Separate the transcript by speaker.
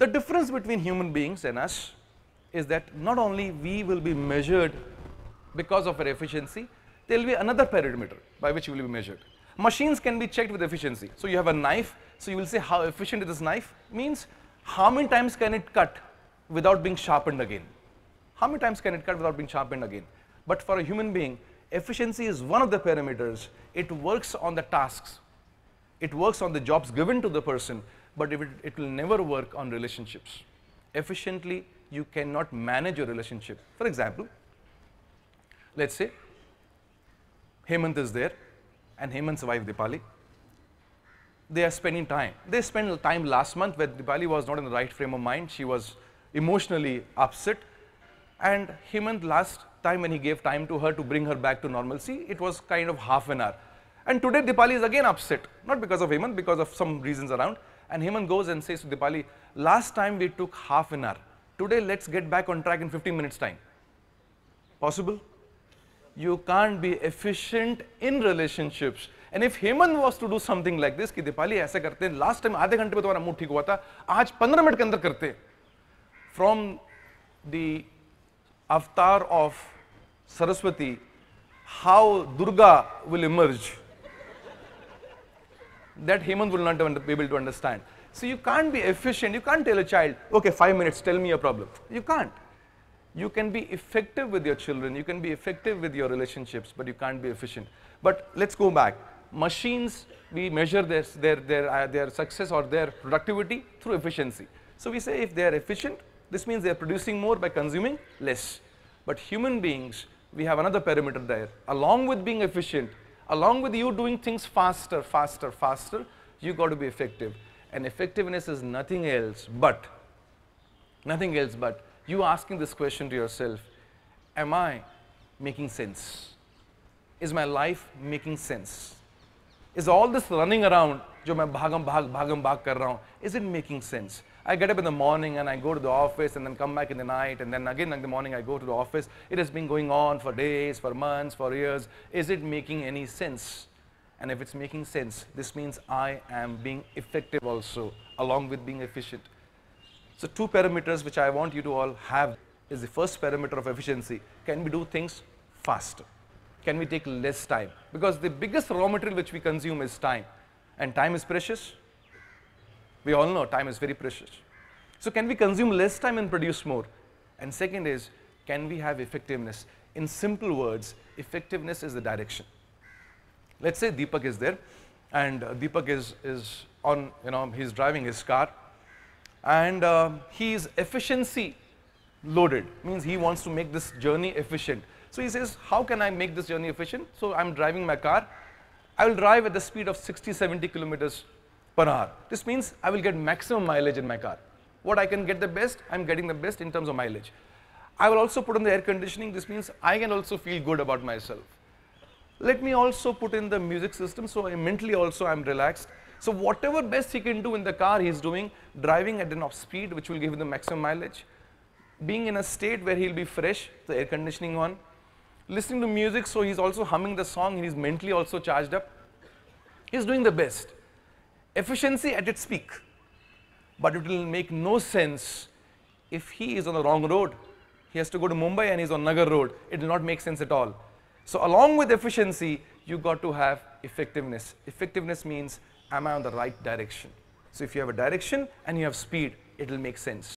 Speaker 1: The difference between human beings and us is that not only we will be measured because of our efficiency, there will be another parameter by which you will be measured. Machines can be checked with efficiency. So you have a knife, so you will say how efficient is this knife means how many times can it cut without being sharpened again. How many times can it cut without being sharpened again? But for a human being, efficiency is one of the parameters. It works on the tasks. It works on the jobs given to the person but it, it will never work on relationships. Efficiently, you cannot manage your relationship. For example, let's say Hemant is there and Hemant's wife Dipali. They are spending time. They spent time last month where Dipali was not in the right frame of mind. She was emotionally upset. And Hemant last time when he gave time to her to bring her back to normalcy, it was kind of half an hour. And today Dipali is again upset, not because of Hemant, because of some reasons around. And Heman goes and says to Dipali, last time we took half an hour. Today let's get back on track in 15 minutes time. Possible? You can't be efficient in relationships. And if Heman was to do something like this, कि Dipali, ऐसे करते Last time time आधे घंटे में तुम्हारा mood ठीक हुआ था आज 15 मिनट के अंदर करते From the avatar of Saraswati, how Durga will emerge that Hemant will not be able to understand. So you can't be efficient. You can't tell a child, okay, five minutes, tell me a problem. You can't. You can be effective with your children. You can be effective with your relationships, but you can't be efficient. But let's go back. Machines, we measure their, their, their, uh, their success or their productivity through efficiency. So we say if they are efficient, this means they are producing more by consuming less. But human beings, we have another parameter there. Along with being efficient, along with you doing things faster, faster, faster, you got to be effective. And effectiveness is nothing else but, nothing else but you asking this question to yourself, am I making sense? Is my life making sense? Is all this running around, is it making sense? I get up in the morning and I go to the office and then come back in the night and then again in the morning I go to the office. It has been going on for days, for months, for years. Is it making any sense? And if it's making sense, this means I am being effective also, along with being efficient. So two parameters which I want you to all have is the first parameter of efficiency. Can we do things faster? Can we take less time? Because the biggest raw material which we consume is time. And time is precious we all know time is very precious. So can we consume less time and produce more? And second is, can we have effectiveness? In simple words, effectiveness is the direction. Let's say Deepak is there and uh, Deepak is, is on, you know, he's driving his car and uh, he is efficiency loaded, means he wants to make this journey efficient. So he says, how can I make this journey efficient? So I'm driving my car. I will drive at the speed of 60, 70 kilometers per hour. This means I will get maximum mileage in my car. What I can get the best, I'm getting the best in terms of mileage. I will also put in the air conditioning. This means I can also feel good about myself. Let me also put in the music system so I mentally also I'm relaxed. So whatever best he can do in the car, he's doing driving at an off speed, which will give him the maximum mileage. Being in a state where he'll be fresh, the air conditioning on. Listening to music, so he's also humming the song and he's mentally also charged up. He's doing the best efficiency at its peak, but it will make no sense if he is on the wrong road. He has to go to Mumbai and he's on Nagar road. It will not make sense at all. So along with efficiency, you got to have effectiveness. Effectiveness means, am I on the right direction? So if you have a direction and you have speed, it will make sense.